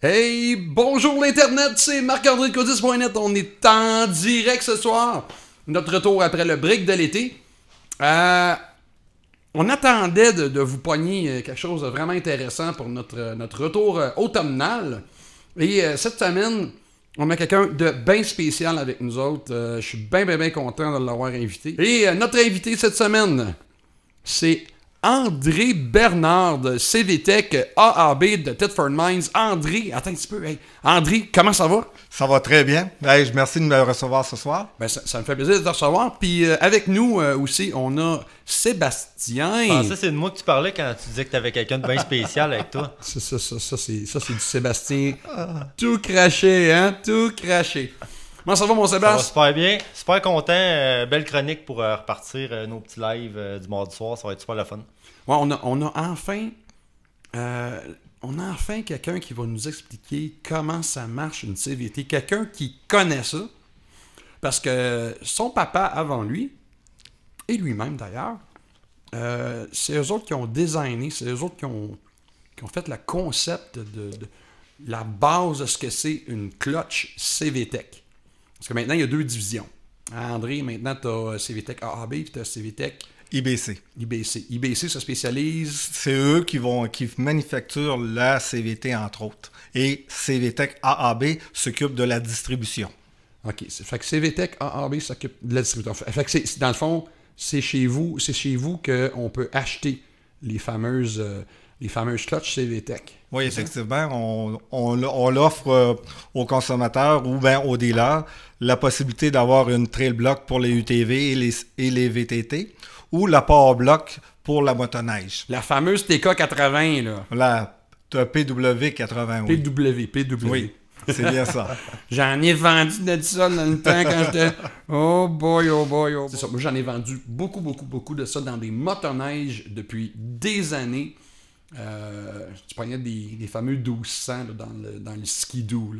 Hey, bonjour l'Internet, c'est Marc-André Codis.net. On est en direct ce soir. Notre retour après le break de l'été. Euh, on attendait de, vous pogner euh, quelque chose de vraiment intéressant pour notre, euh, notre retour automnal. Et cette semaine, on a quelqu'un de bien spécial avec nous autres. Je suis bien, bien, bien content de l'avoir invité. Et notre invité cette semaine, c'est André Bernard, de CVTech AAB de Tedford Mines. André, attends un petit peu. André, comment ça va? Ça va très bien. merci de me recevoir ce soir. Ben, ça, me fait plaisir de te recevoir. Puis euh, avec nous euh, aussi, on a Sébastien. Je c'est de moi que tu parlais quand tu disais que tu avais quelqu'un de bien spécial avec toi. Ça, ça, ça, ça c'est du Sébastien tout craché, hein? Tout craché. Comment ça va, mon Sébastien? super bien. Super content. Euh, belle chronique pour euh, repartir euh, nos petits lives du mardi soir. Ça va être super le fun. on a, enfin. on a enfin quelqu'un qui va nous expliquer comment ça marche une CVT. Quelqu'un qui connaît ça. Parce que son papa avant lui, et lui-même d'ailleurs, c'est eux autres qui ont designé, c'est eux autres qui ont, fait le concept de, la base de ce que c'est une clutch CVT parce que maintenant, il y a deux divisions. Hein, André, maintenant, tu as euh, CVTech AAB puis tu as CVTech. IBC. IBC. IBC se spécialise. C'est eux qui vont qui manufacturent la CVT, entre autres. Et CVTech AAB s'occupe de la distribution. OK. Fait que CVTech AAB s'occupe de la distribution. Fait que c'est, dans le fond, c'est chez vous, c'est chez vous qu'on peut acheter les fameuses. Euh, les fameuses clutches CVTech. Oui, effectivement, on, l'offre euh, aux consommateurs ou bien aux dealers la possibilité d'avoir une trail block pour les UTV et les, VTT ou la power block pour la motoneige. La fameuse TK80, là. La PW80, PW, PW. Oui. C'est bien ça. j'en ai vendu de ça dans le temps quand j'étais. Oh boy, oh boy, oh C'est ça. Moi, j'en ai vendu beaucoup, beaucoup, beaucoup de ça dans des motoneiges depuis des années. Euh, tu prenais des, fameux 1200 dans, le, dans le skidoo.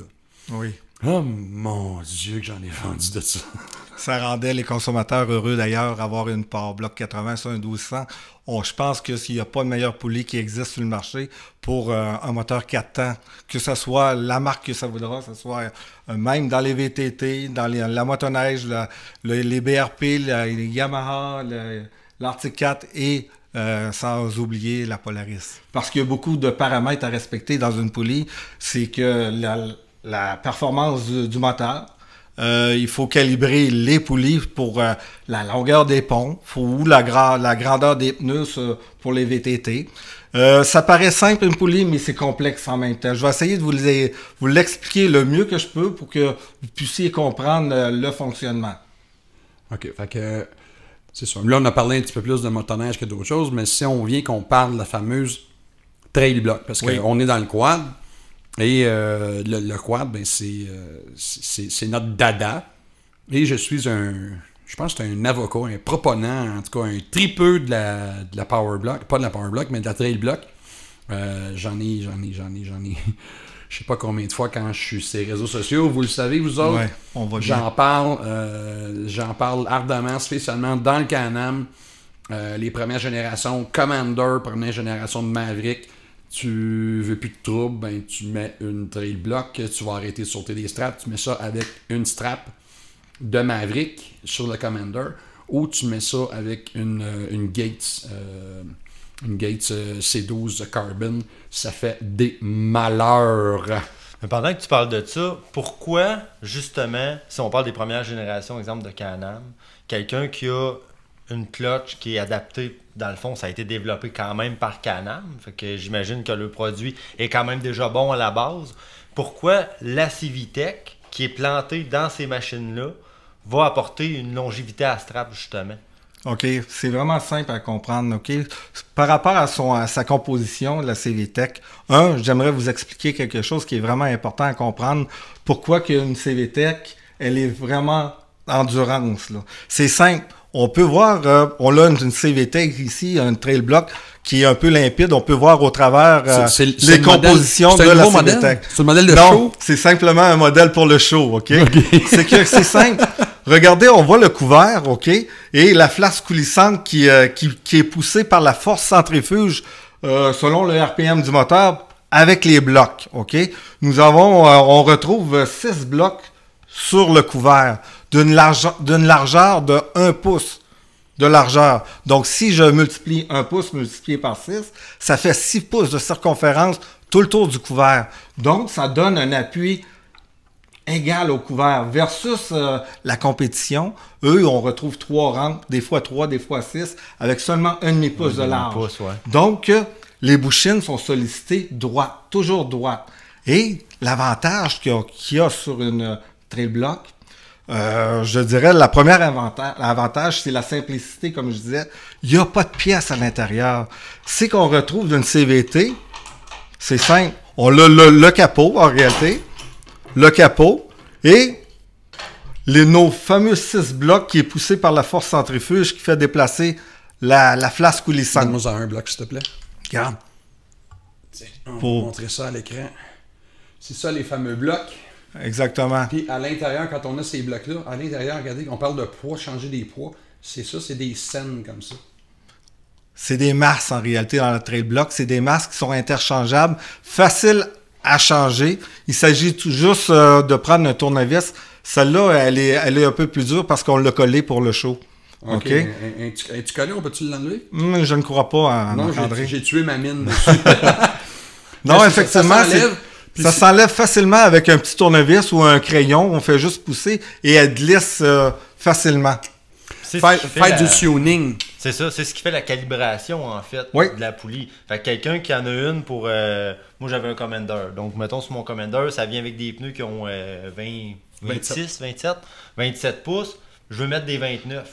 Oui. Oh mon Dieu, que j'en ai vendu de ça. ça rendait les consommateurs heureux d'ailleurs, avoir une part bloc 80 sur un 1200. je pense que s'il n'y a pas de meilleur poulie qui existe sur le marché pour euh, un moteur 4 temps, que ce soit la marque que ça voudra, que ce soit euh, même dans les VTT, dans la motoneige, les BRP, les Yamaha, l'Arctic 4 et euh, sans oublier la Polaris. Parce qu'il y a beaucoup de paramètres à respecter dans une poulie. C'est que la, performance du, moteur, euh, il faut calibrer les poulies pour euh, la longueur des ponts, ou la, la, grandeur des pneus pour les VTT. ça paraît simple une poulie, mais c'est complexe en même temps. Je vais essayer de vous l'expliquer le mieux que je peux pour que vous puissiez comprendre le fonctionnement. OK. Fait que c'est ça. Là, on a parlé un petit peu plus de motoneige que d'autres choses, mais si on vient qu'on parle de la fameuse trail block, parce qu'on est dans le quad, et euh, le, quad, ben, euh, c'est, notre dada. Et je suis un, je pense que c'est un avocat, un proponent, en tout cas un tripeux de la, de la power block, pas de la power block, mais de la trail block. Euh, j'en ai, j'en ai, j'en ai, j'en ai je sais pas combien de fois quand je suis sur les réseaux sociaux, vous le savez, vous autres, j'en parle, euh, j'en parle ardemment, spécialement dans le Canam. Euh, les premières générations, Commander, première génération de Maverick, tu veux plus de troubles, ben, tu mets une trail block, tu vas arrêter de sauter des straps, tu mets ça avec une strap de Maverick sur le Commander, ou tu mets ça avec une, euh, une Gates. Une Gates C12 Carbon, ça fait des malheurs. Mais pendant que tu parles de ça, pourquoi, justement, si on parle des premières générations, exemple de Canam, quelqu'un qui a une clutch qui est adaptée, dans le fond, ça a été développé quand même par Canam, fait que j'imagine que le produit est quand même déjà bon à la base. Pourquoi la Civitech, qui est plantée dans ces machines-là, va apporter une longévité à justement? OK, c'est vraiment simple à comprendre. OK, par rapport à, son, à sa composition, la CVTech, un, j'aimerais vous expliquer quelque chose qui est vraiment important à comprendre. Pourquoi qu'une CVTech, elle est vraiment endurance. C'est simple on peut voir, euh, on a une, CVT ici, un trail block qui est un peu limpide. On peut voir au travers euh, les compositions de la CVT. C'est le modèle de show? c'est simplement un modèle pour le show, OK? c'est que c'est simple. Regardez, on voit le couvert, OK? Et la flasque coulissante qui, euh, qui, qui, est poussée par la force centrifuge selon le RPM du moteur avec les blocs, OK? Nous avons, on retrouve six blocs sur le couvert d'une largeur de 1 pouce de largeur. Donc, si je multiplie 1 pouce multiplié par 6, ça fait 6 pouces de circonférence tout le tour du couvert. Donc, ça donne un appui égal au couvert versus euh, la compétition. Eux, on retrouve 3 rampes, des fois 3, des fois 6, avec seulement un demi-pouce de large. Donc, euh, les bouchines sont sollicitées droit, toujours droit. Et l'avantage qu'il y, a sur une Très bloc. Euh, je dirais, la première avantage, c'est la simplicité, comme je disais. Il n'y a pas de pièces à l'intérieur. C'est qu'on retrouve d'une CVT, c'est simple. On a le, le, capot, en réalité, le capot, et les, nos fameux six blocs qui est poussé par la force centrifuge qui fait déplacer la, la flasque ou les sangs. Donne-moi un bloc, s'il te plaît. Regarde. on Pour... montrer ça à l'écran. C'est ça, les fameux blocs. Exactement. Puis à l'intérieur, quand on a ces blocs-là, à l'intérieur, regardez, on parle de poids, changer des poids. C'est ça, c'est des scènes comme ça. C'est des masses en réalité dans le trail block. C'est des masses qui sont interchangeables, faciles à changer. Il s'agit juste euh, de prendre un tournevis. Celle-là, elle est, elle est un peu plus dure parce qu'on l'a collée pour le show. OK. tu on peut-tu l'enlever? Hmm, je ne crois pas, Non, j'ai tué ma mine dessus. non, effectivement ça s'enlève facilement avec un petit tournevis ou un crayon. On fait juste pousser et elle glisse euh, facilement. Faire, du tuning. C'est ça, c'est ce qui fait la calibration en fait de la poulie. Fait quelqu'un qui en a une pour. Euh, moi j'avais un Commander. Donc mettons sur mon Commander, ça vient avec des pneus qui ont 26, 27. 27 pouces. Je veux mettre des 29.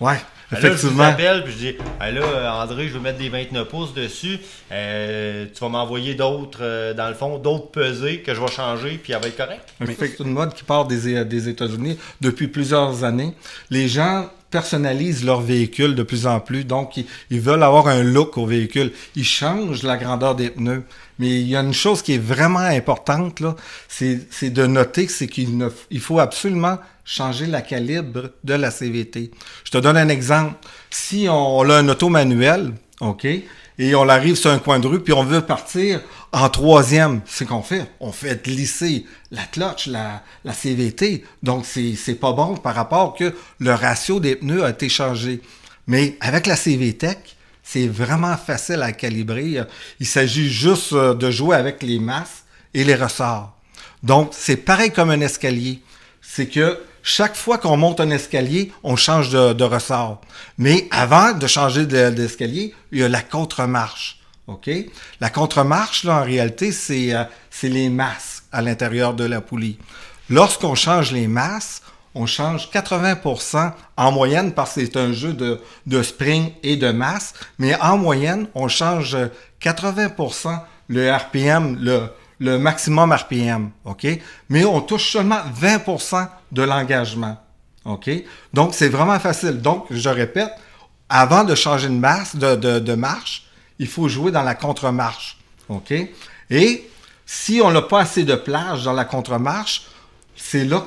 Ouais. Ben effectivement. je m'appelle puis je dis ben là, euh, André, je vais mettre des 29 pouces dessus. Euh, tu vas m'envoyer d'autres, euh, dans le fond, d'autres pesées que je vais changer, puis elle va être correcte. C'est une mode qui part des, euh, des États-Unis depuis plusieurs années. Les gens personnalisent leur véhicule de plus en plus. Donc, ils, veulent avoir un look au véhicule. Ils changent la grandeur des pneus. Mais il y a une chose qui est vraiment importante, là, c'est de noter, c'est qu'il il faut absolument changer la calibre de la CVT. Je te donne un exemple. Si on, on a un auto manuel, OK, et on arrive sur un coin de rue, puis on veut partir en troisième. C'est qu'on fait. On fait glisser la cloche, la, CVT. Donc, c'est pas bon par rapport que le ratio des pneus a été changé. Mais avec la CVTech, c'est vraiment facile à calibrer. Il s'agit juste euh, de jouer avec les masses et les ressorts. Donc, c'est pareil comme un escalier. C'est que chaque fois qu'on monte un escalier, on change de, ressort. Mais avant de changer d'escalier, il y a la contre-marche. OK? La contre-marche, là, en réalité, euh, c'est les masses à l'intérieur de la poulie. Lorsqu'on change les masses, on change 80 en moyenne parce que c'est un jeu de, de, spring et de masse, mais en moyenne, on change 80 le RPM, le, le maximum RPM, OK? Mais on touche seulement 20 de l'engagement, OK? Donc, c'est vraiment facile. Donc, je répète, avant de changer de, de, marche, il faut jouer dans la contre-marche, OK? Et si on n'a pas assez de plage dans la contre-marche, c'est là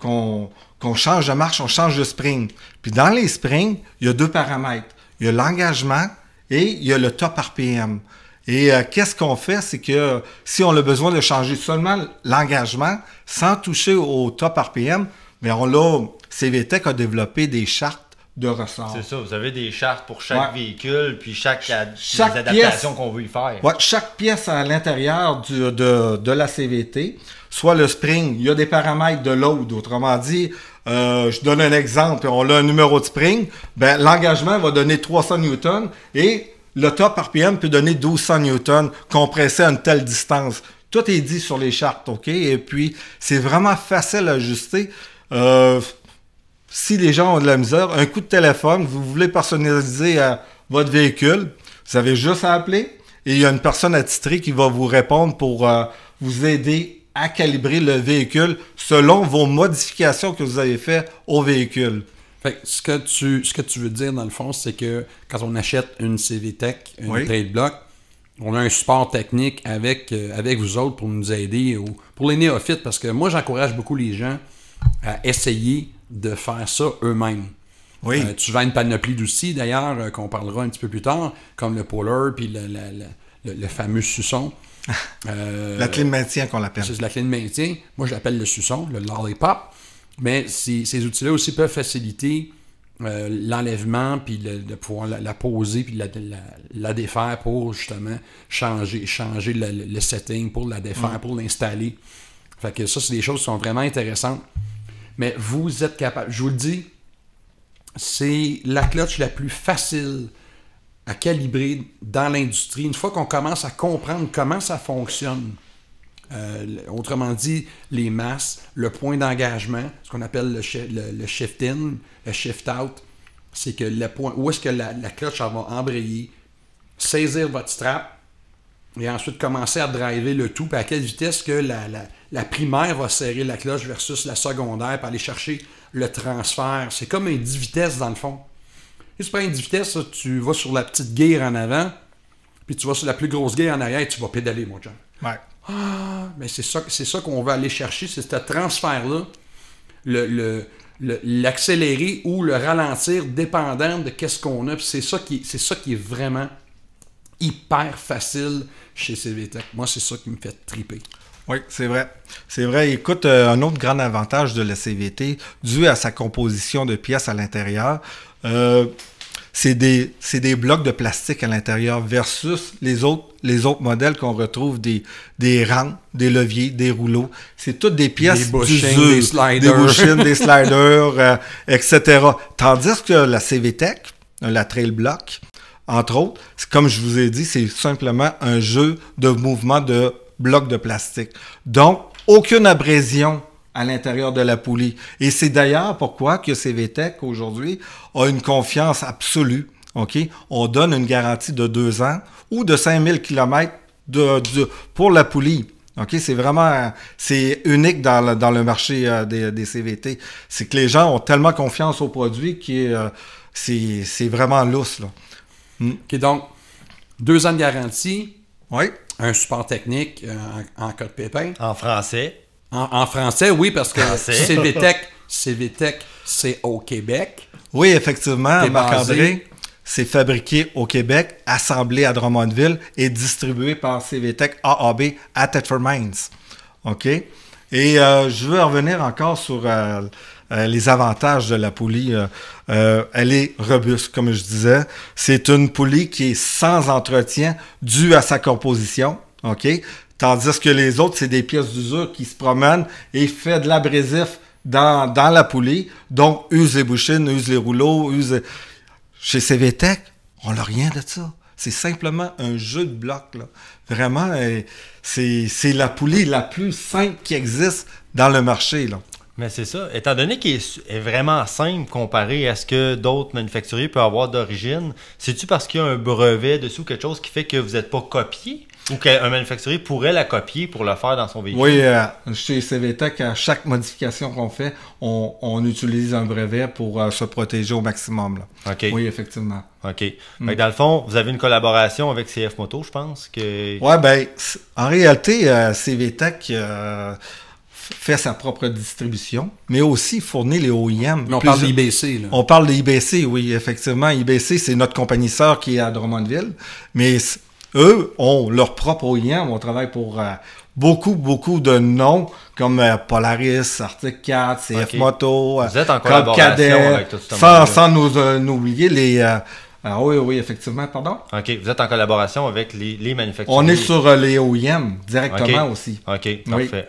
qu'on change de marche, on change de spring. Puis dans les springs, il y a deux paramètres. Il y a l'engagement et il y a le top RPM. Et euh, qu'est-ce qu'on fait? C'est que si on a besoin de changer seulement l'engagement sans toucher au top RPM, mais on l'a, CVTech a développé des chartes de ressort. C'est ça, vous avez des chartes pour chaque véhicule, puis chaque, adaptation chaque qu'on veut y faire. Ouais, chaque pièce à l'intérieur de, de, la CVT, soit le spring, il y a des paramètres de load. Autrement dit, euh, je donne un exemple, on a un numéro de spring, ben, l'engagement va donner 300 newtons et le top RPM peut donner 1200 newtons compressé à une telle distance. Tout est dit sur les chartes, OK? Et puis, c'est vraiment facile à ajuster. Euh, si les gens ont de la misère, un coup de téléphone, vous voulez personnaliser euh, votre véhicule, vous avez juste à appeler et il y a une personne attitrée qui va vous répondre pour euh, vous aider à calibrer le véhicule selon vos modifications que vous avez faites au véhicule ce, que tu, ce que tu veux dire, dans le fond, c'est que quand on achète une CVTech, une oui. Trade Block, on a un support technique avec, euh, avec vous autres pour nous aider, ou, pour les néophytes, parce que moi, j'encourage beaucoup les gens à essayer de faire ça eux-mêmes. Oui. Euh, tu vends une panoplie d'outils, d'ailleurs, euh, qu'on parlera un petit peu plus tard, comme le Polar, puis le, le, fameux Susson. la clé de maintien qu'on l'appelle. C'est la clé de maintien. Moi, je l'appelle le Suçon, le Lollipop. Mais ces outils-là aussi peuvent faciliter euh, l'enlèvement, puis de pouvoir la, poser, puis la, défaire pour justement changer, changer le, setting, pour la défaire, pour l'installer. Fait que ça, c'est des choses qui sont vraiment intéressantes. Mais vous êtes capable, je vous le dis, c'est la clutch la plus facile à calibrer dans l'industrie. Une fois qu'on commence à comprendre comment ça fonctionne, euh, autrement dit, les masses, le point d'engagement, ce qu'on appelle le, shift-in, le shift-out, c'est que le point, où est-ce que la, cloche va embrayer, saisir votre strap et ensuite commencer à driver le tout, puis à quelle vitesse que la, primaire va serrer la cloche versus la secondaire, pour aller chercher le transfert. C'est comme un 10 vitesses dans le fond. C'est pas un 10 vitesses, tu vas sur la petite gear en avant, puis tu vas sur la plus grosse gear en arrière et tu vas pédaler, mon John. Ouais. Ah, mais c'est ça, c'est ça qu'on va aller chercher, c'est ce transfert-là, l'accélérer ou le ralentir dépendant de qu'est-ce qu'on a. C'est ça, qui, c'est ça qui est vraiment hyper facile chez CVT. Moi, c'est ça qui me fait triper. Oui, c'est vrai. C'est vrai. Écoute, euh, un autre grand avantage de la CVT, dû à sa composition de pièces à l'intérieur, euh, c'est des, blocs de plastique à l'intérieur versus les autres, les autres modèles qu'on retrouve des, des des leviers, des rouleaux. C'est toutes des pièces des des sliders, des sliders euh, etc. Tandis que la CVTEC, euh, la Trail Block, entre autres, comme je vous ai dit, c'est simplement un jeu de mouvement de blocs de plastique. Donc, aucune abrasion à l'intérieur de la poulie. Et c'est d'ailleurs pourquoi que CVTech aujourd'hui a une confiance absolue. OK? On donne une garantie de deux ans ou de 5000 km de, de, pour la poulie. OK? C'est vraiment, c'est unique dans le, dans marché euh, des, CVT. C'est que les gens ont tellement confiance au produit que euh, c'est vraiment lousse, là. Hmm. donc, deux ans de garantie. Oui. Un support technique euh, en, code pépin. En français. En, français, oui, parce que CVTech, CVTech, c'est au Québec. Oui, effectivement, marc c'est fabriqué au Québec, assemblé à Drummondville et distribué par CVTech AAB à Tetford Mines. OK? Et euh, je veux revenir encore sur euh, euh, les avantages de la poulie. elle est robuste, comme je disais. C'est une poulie qui est sans entretien due à sa composition. OK? Tandis que les autres, c'est des pièces d'usure qui se promènent et fait de l'abrésif dans, dans la poulie. Donc, usent les bouchines, usent les rouleaux, use... Chez CVTech, on n'a rien de ça. C'est simplement un jeu de blocs. Là. Vraiment, euh, c'est la poulie la plus simple qui existe dans le marché. Là. Mais c'est ça. Étant donné qu'il est, vraiment simple comparé à ce que d'autres manufacturiers peuvent avoir d'origine, c'est-tu parce qu'il y a un brevet dessous quelque chose qui fait que vous n'êtes pas copié? Ou qu'un manufacturier pourrait la copier pour le faire dans son véhicule. Oui, euh, chez CVTech, à chaque modification qu'on fait, on, utilise un brevet pour euh, se protéger au maximum. Là. Oui, effectivement. OK. Mais mm. dans le fond, vous avez une collaboration avec CF Moto, je pense. Que... Oui, ben, en réalité, euh, CVTEC... CVTech, fait sa propre distribution, mais aussi fournit les OEM. on parle d'IBC. On parle d'IBC, oui, effectivement. IBC, c'est notre compagnie sœur qui est à Drummondville, mais eux ont leur propre OIM. E on travaille pour euh, beaucoup, beaucoup de noms comme euh, Polaris, Article 4, CF Moto, euh, Vous sans, nous, oublier les... Ah oui, oui, effectivement, pardon. OK, vous êtes en collaboration avec les, les manufacturiers. On est sur les OEM directement aussi. OK, parfait.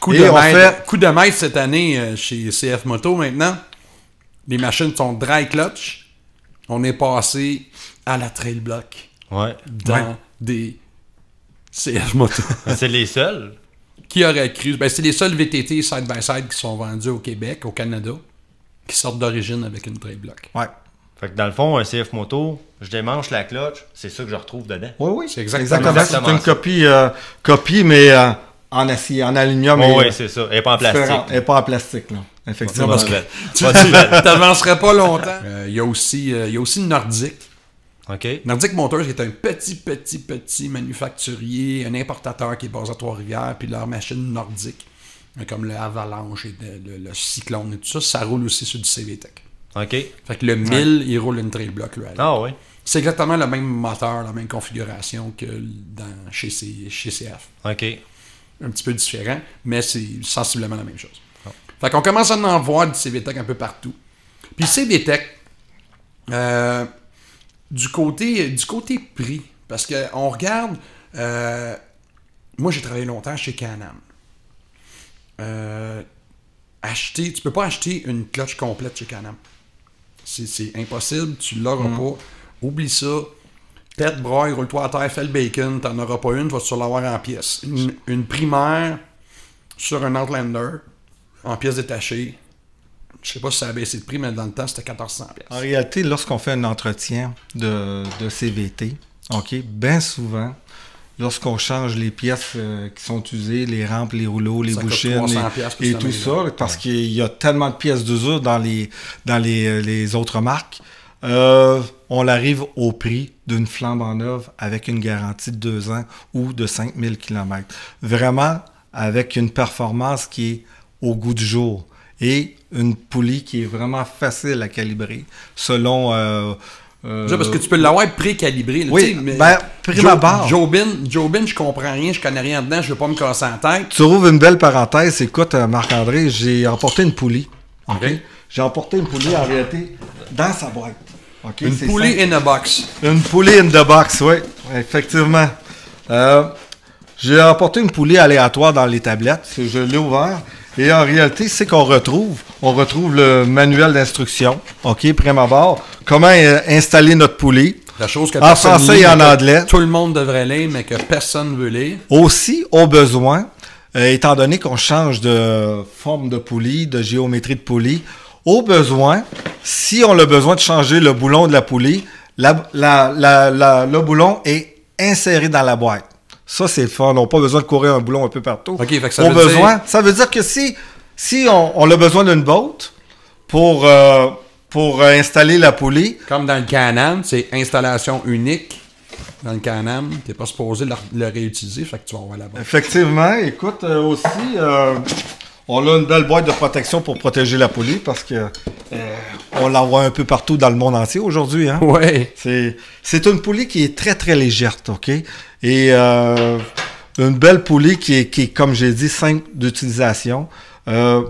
Coup de, maître, coup de cette année euh, chez CF Moto maintenant. Les machines sont dry clutch. On est passé à la trail block. Ouais. Dans des CF Moto. c'est les seuls. Qui aurait cru? Ben, c'est les seuls VTT side-by-side qui sont vendus au Québec, au Canada, qui sortent d'origine avec une trail block. Ouais. Fait que dans le fond, un CF moto, je démanche la clutch, c'est ça que je retrouve dedans. Oui, oui. C'est exactement, C'est une copie, euh, copie mais euh, en acier, en aluminium. Oh, oui, c'est ça. et pas en plastique. et pas en plastique, là. Effectivement. Tu n'avancerais pas longtemps. Euh, il y, a aussi, euh, il y a aussi Nordic. ok Nordic Motors est un petit, petit, petit manufacturier, un importateur qui est basé à Trois-Rivières, puis leur machine nordique, comme le Avalanche et le, Cyclone et tout ça, ça roule aussi sur du CVTEC. OK. Fait que le 1000, il roule une trail block, lui. Ah oui. C'est exactement le même moteur, la même configuration que dans, chez CF. OK un petit peu différent, mais c'est sensiblement la même chose. Ah. Fait qu'on commence à en voir du CVTech un peu partout. Puis CVTech, euh, du, côté, du côté prix, parce qu'on regarde, euh, moi j'ai travaillé longtemps chez Canam. Euh, acheter, tu peux pas acheter une cloche complète chez Canam. C'est impossible, tu l'auras mm. pas. Oublie ça tête, broye, roule-toi à terre, fais le bacon, t'en auras pas une, vas tu l'avoir en pièces. Une, primaire sur un Outlander, en pièces détachées. Je sais pas si ça a baissé de prix, mais dans le temps, c'était 1400 pièces. En réalité, lorsqu'on fait un entretien de, CVT, OK, bien souvent, lorsqu'on change les pièces euh, qui sont usées, les rampes, les rouleaux, les ça et, tout ça, parce qu'il y a tellement de pièces d'usure dans les euh, autres marques euh, on l'arrive au prix d'une flambe en œuvre avec une garantie de 2 ans ou de 5000 km. Vraiment avec une performance qui est au goût du jour et une poulie qui est vraiment facile à calibrer selon... Euh, euh, parce que tu peux l'avoir pré Oui, mais ben, Jobin, je comprends rien, je connais rien dedans, je ne veux pas me casser en tête. Tu trouves une belle parenthèse. Écoute, Marc-André, j'ai emporté une poulie. Ok. J'ai emporté une poulie en réalité dans sa boîte une poulie in a box. Une poulie in the box, oui, effectivement. Euh, j'ai apporté une poulie aléatoire dans les tablettes. Je l'ai ouvert. Et en réalité, c'est qu'on retrouve, on retrouve le manuel d'instruction, OK, prime abord, comment euh, installer notre poulie. La chose que en français et en anglais. Tout le monde devrait lire, mais que personne ne veut lire. Aussi, au besoin, euh, étant donné qu'on change de forme de poulie, de géométrie de poulie, au besoin, si on a besoin de changer le boulon de la poulie, le boulon est inséré dans la boîte. Ça, c'est le fun. On n'a pas besoin de courir un boulon un peu partout. Au veut besoin, ça veut dire que si, si on, a besoin d'une boîte pour, euh, pour installer la poulie. Comme dans le canam, c'est installation unique dans le canam, Tu n'es pas supposé le, réutiliser, fait que tu vas avoir la boîte. Effectivement. Écoute, euh, aussi, euh, on a une belle boîte de protection pour protéger la poulie parce que euh, on la voit un peu partout dans le monde entier aujourd'hui. Hein. Ouais. C'est une poulie qui est très très légère, ok. Et euh, une belle poulie qui est, qui comme j'ai dit simple d'utilisation. Euh,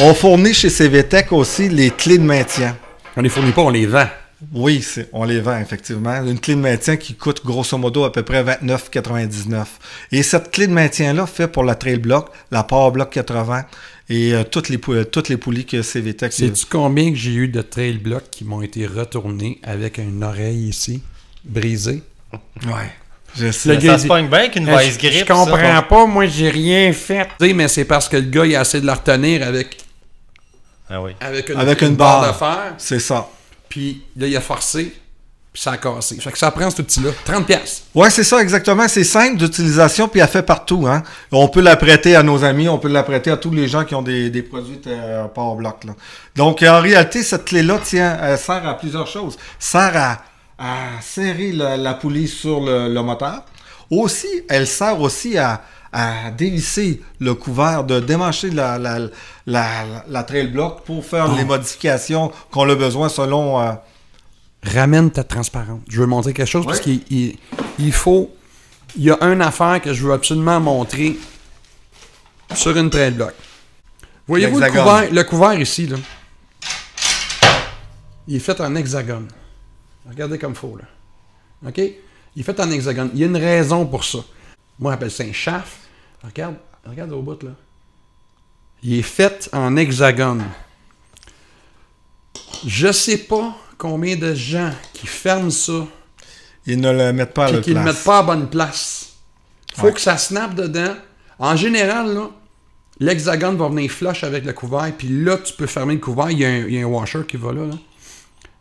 on fournit chez CVTech aussi les clés de maintien. On les fournit pas, on les vend. Oui, on les vend effectivement. Une clé de maintien qui coûte grosso modo à peu près 29,99. Et cette clé de maintien-là fait pour la Trail Block, la Power Block 80 et euh, toutes, les, euh, toutes les poulies que CVTech... Euh, Sais-tu combien que j'ai eu de Trail Block qui m'ont été retournés avec une oreille ici, brisée? Ouais. Je Le ça se pogne bien vice grip. Eh, je comprends pas, moi j'ai rien fait. Mais c'est parce que le gars il a essayé de la retenir avec. Ah oui. Avec une, barre. de fer. C'est ça puis là, il a forcé, puis ça a cassé. Fait que ça prend ce petit-là. 30 pièces. Ouais, c'est ça, exactement. C'est simple d'utilisation, puis elle fait partout. Hein. On peut la prêter à nos amis, on peut la prêter à tous les gens qui ont des, produits euh, power bloc Donc, en réalité, cette clé-là, elle sert à plusieurs choses. Sert à, serrer la, poulie sur le moteur. Aussi, elle sert aussi à à dévisser le couvert, de démancher la, la, la, trail block pour faire les modifications qu'on a besoin selon. Euh, Ramène ta transparente. Je veux montrer quelque chose parce qu'il il, faut. Il y a une affaire que je veux absolument montrer sur une trail block. Voyez-vous le couvert, ici, là? Il est fait en hexagone. Regardez comme faut, là. OK? Il est fait en hexagone. Il y a une raison pour ça. Moi, j'appelle ça un chaff. Regarde, regarde au bout, là. Il est fait en hexagone. Je sais pas combien de gens qui ferment ça. Ils ne le mettent pas à la place. Ils ne le mettent pas à bonne place. Il faut que ça snappe dedans. En général, l'hexagone va venir flush avec le couvert, puis là, tu peux fermer le couvert. Il y a un, washer qui va là,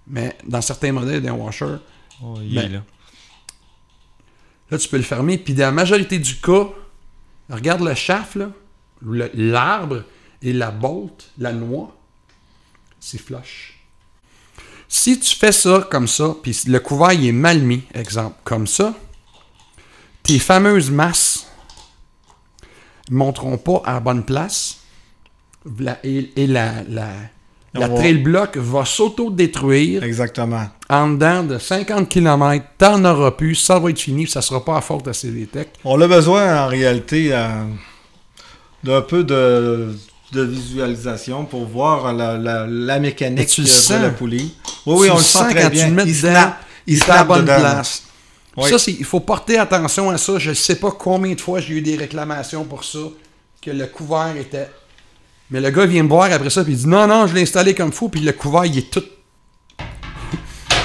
Mais dans certains modèles, il y a un washer. Ben, là. Là, tu peux le fermer. Puis dans la majorité du cas, Regarde le chaff, l'arbre et la bolte, la noix, c'est flush. Si tu fais ça comme ça, puis le couvail est mal mis, exemple, comme ça, tes fameuses masses ne monteront pas à la bonne place et, la, la, la, trail bloc va s'auto-détruire. Exactement en dedans de 50 km, t'en auras plus, ça va être fini, ça sera pas à faute de CDTEC. On a besoin en réalité euh, d'un peu de, visualisation pour voir la, la, mécanique de, la poulie. Oui, oui, on le sent, très quand bien. tu le mets il la bonne place. il faut porter attention à ça. Je ne sais pas combien de fois j'ai eu des réclamations pour ça, que le couvert était. Mais le gars vient me voir après ça, puis il dit Non, non, je l'ai installé comme fou, puis le couvert, il est tout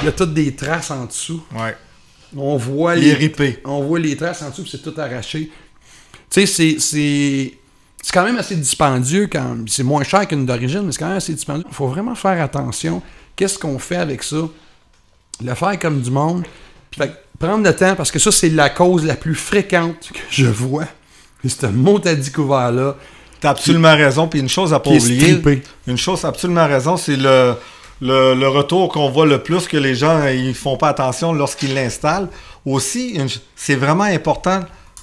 il y a toutes des traces en dessous. Ouais. On voit les, ripé. on voit les traces en dessous, c'est tout arraché. Tu sais, c'est c'est quand même assez dispendieux quand c'est moins cher qu'une d'origine, mais c'est quand même assez dispendieux. Il faut vraiment faire attention. Qu'est-ce qu'on fait avec ça Le faire comme du monde. prendre le temps parce que ça c'est la cause la plus fréquente que je vois. C'est un mot à découvert là. T'as absolument raison. Puis une chose à pas oublier. Une chose absolument raison, c'est le le, retour qu'on voit le plus que les gens ne font pas attention lorsqu'ils l'installent. Aussi, c'est vraiment important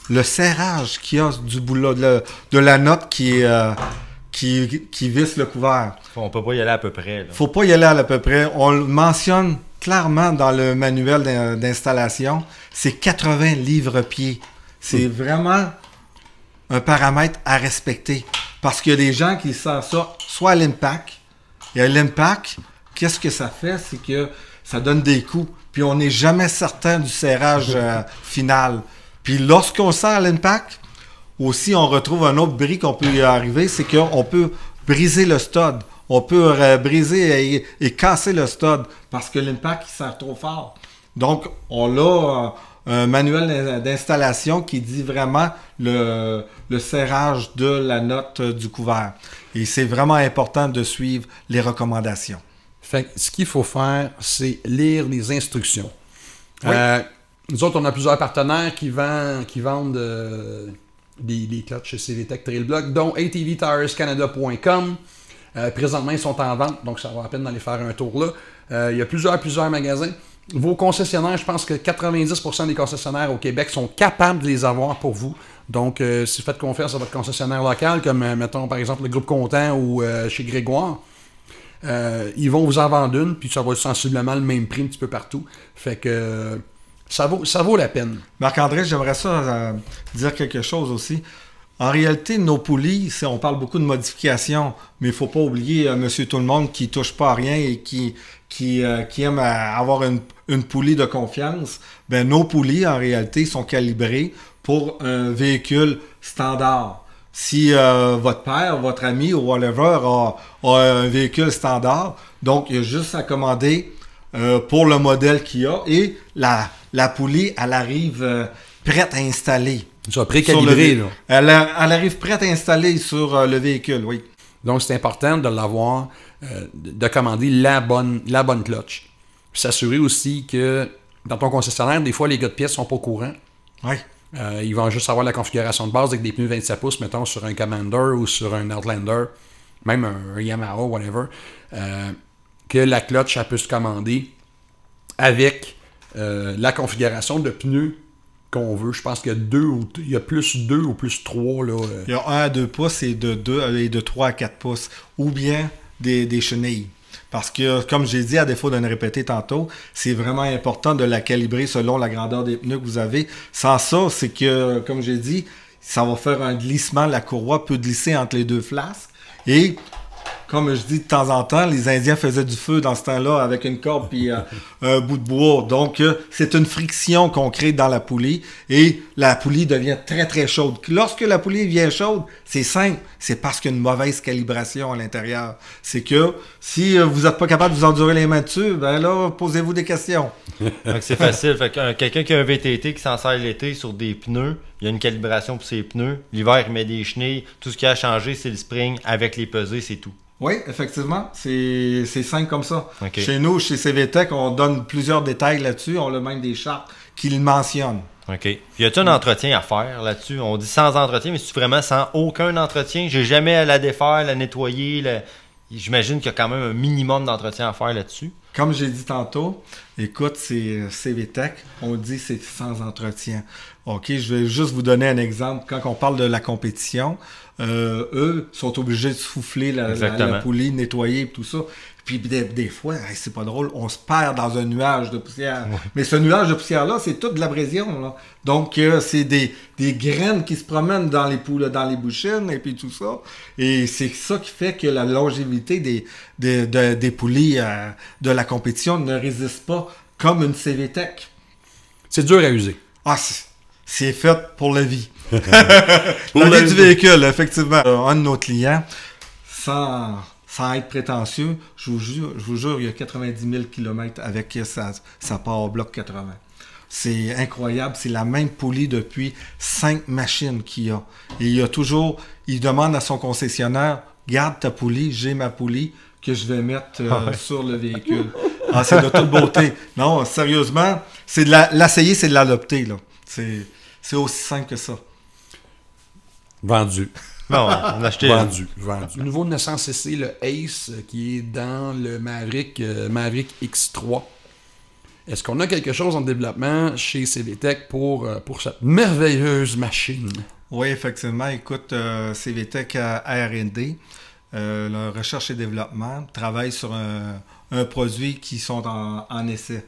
le serrage qu'il y a du boulot, de, la note euh, qui qui, visse le couvert. On peut pas y aller à peu près. Faut pas y aller à peu près. On le mentionne clairement dans le manuel d'installation, c'est 80 livres-pieds. C'est hmm. vraiment un paramètre à respecter. Parce qu'il y a des gens qui s'en ça, soit à l'impact. Il y a l'impact, qu'est-ce que ça fait? C'est que ça donne des coups. Puis on n'est jamais certain du serrage euh, final. Puis lorsqu'on sert l'impact, aussi on retrouve un autre bris qu'on peut y arriver, c'est qu'on peut briser le stud, On peut euh, briser et, casser le stud, parce que l'impact sert trop fort. Donc on a euh, un manuel d'installation qui dit vraiment le serrage de la note du couvert. Et c'est vraiment important de suivre les recommandations ce qu'il faut faire, c'est lire les instructions. Euh, nous autres, on a plusieurs partenaires qui, vendent, qui vendent euh, des, clutches chez CVTech Trailblock, dont atvtirescanada.com. Euh, présentement, ils sont en vente, donc ça va à peine d'aller faire un tour là. il y a plusieurs, plusieurs magasins. Vos concessionnaires, je pense que 90% des concessionnaires au Québec sont capables de les avoir pour vous. Donc, si vous faites confiance à votre concessionnaire local, comme mettons par exemple le groupe Content ou chez Grégoire, euh, ils vont vous en vendre une, puis ça va être sensiblement le même prix un petit peu partout. Fait que ça vaut, la peine. Marc-André, j'aimerais ça euh, dire quelque chose aussi. En réalité, nos poulies, on parle beaucoup de modifications, mais il ne faut pas oublier M. Euh, Monsieur Tout-le-Monde qui ne touche pas à rien et qui, aime avoir une, une, poulie de confiance. Ben, nos poulies, en réalité, sont calibrées pour un véhicule standard si euh, votre père, votre ami ou whatever a, un véhicule standard. Donc, il y a juste à commander euh, pour le modèle qu'il a et la, poulie, elle arrive euh, prête à installer. pré précalibrée, là. Elle, elle, arrive prête à installer sur le véhicule, oui. Donc, c'est important de l'avoir, de commander la bonne, la bonne clutch. S'assurer aussi que dans ton concessionnaire, des fois, les gars de pièces sont pas au courant. Oui. Euh, ils vont juste avoir la configuration de base avec des pneus 27 pouces, mettons, sur un Commander ou sur un Outlander, même un, Yamaha, whatever, euh, que la clutch, a peut se commander avec euh, la configuration de pneus qu'on veut. Je pense qu'il y a deux il y a plus deux ou plus trois. Là, Il y a un à deux pouces et de deux et de 3 à 4 pouces. Ou bien des, des chenilles. Parce que, comme j'ai dit, à défaut de le répéter tantôt, c'est vraiment important de la calibrer selon la grandeur des pneus que vous avez. Sans ça, c'est que, comme j'ai dit, ça va faire un glissement. La courroie peut glisser entre les deux flasques. Et comme je dis de temps en temps, les Indiens faisaient du feu dans ce temps-là avec une corde puis euh, un bout de bois. Donc, euh, c'est une friction qu'on crée dans la poulie et la poulie devient très, très chaude. Lorsque la poulie devient chaude, c'est simple. C'est parce qu'il y a une mauvaise calibration à l'intérieur. C'est que si euh, vous n'êtes pas capable de vous endurer les mains dessus, ben là, posez-vous des questions. c'est facile. quelqu'un qui a un VTT qui s'en sert l'été sur des pneus, il y a une calibration pour ses pneus. L'hiver, il met des chenilles. Tout ce qui a changé, c'est le spring. Avec les pesées, c'est tout. Oui, effectivement, c'est simple comme ça. Chez nous, chez CVTech, on donne plusieurs détails là-dessus. On a même des chartes qu'ils mentionnent. OK. Y a-t-il un entretien à faire là-dessus? On dit sans entretien, mais c'est vraiment sans aucun entretien. J'ai jamais à la défaire, la nettoyer. J'imagine qu'il y a quand même un minimum d'entretien à faire là-dessus. Comme j'ai dit tantôt, écoute, c'est euh, CVTech, on dit c'est sans entretien. OK, je vais juste vous donner un exemple. Quand on parle de la compétition, euh, eux sont obligés de souffler la, poulie, nettoyer tout ça. Puis des, fois, c'est pas drôle, on se perd dans un nuage de poussière. Mais ce nuage de poussière-là, c'est toute de l'abrasion. Donc, euh, c'est des, graines qui se promènent dans les poules, dans les bouchines et puis tout ça. Et c'est ça qui fait que la longévité des, des, poulies euh, de la compétition ne résiste pas comme une CVTEC C'est dur à user. Ah, c'est fait pour la vie. On du véhicule, effectivement. Euh, un de nos clients, sans, être prétentieux, je vous, jure, il y a 90 000 km avec sa, ça part au bloc 80. C'est incroyable. C'est la même poulie depuis cinq machines qu'il a. Et il y a toujours, il demande à son concessionnaire, garde ta poulie, j'ai ma poulie que je vais mettre euh, ah sur le véhicule. Ah, c'est de toute beauté. Non, sérieusement, c'est de l'essayer, c'est de l'adopter. C'est aussi simple que ça. Vendu. Non, on a acheté. Vendu, vendu. Nouveau 900cc, le Ace, euh, qui est dans le Maverick, euh, X3. Est-ce qu'on a quelque chose en développement chez CVTech pour, euh, pour cette merveilleuse machine? Oui, effectivement. Écoute, CVTech à RD, la recherche et développement, travaille sur un, produit qui sont en, en essai.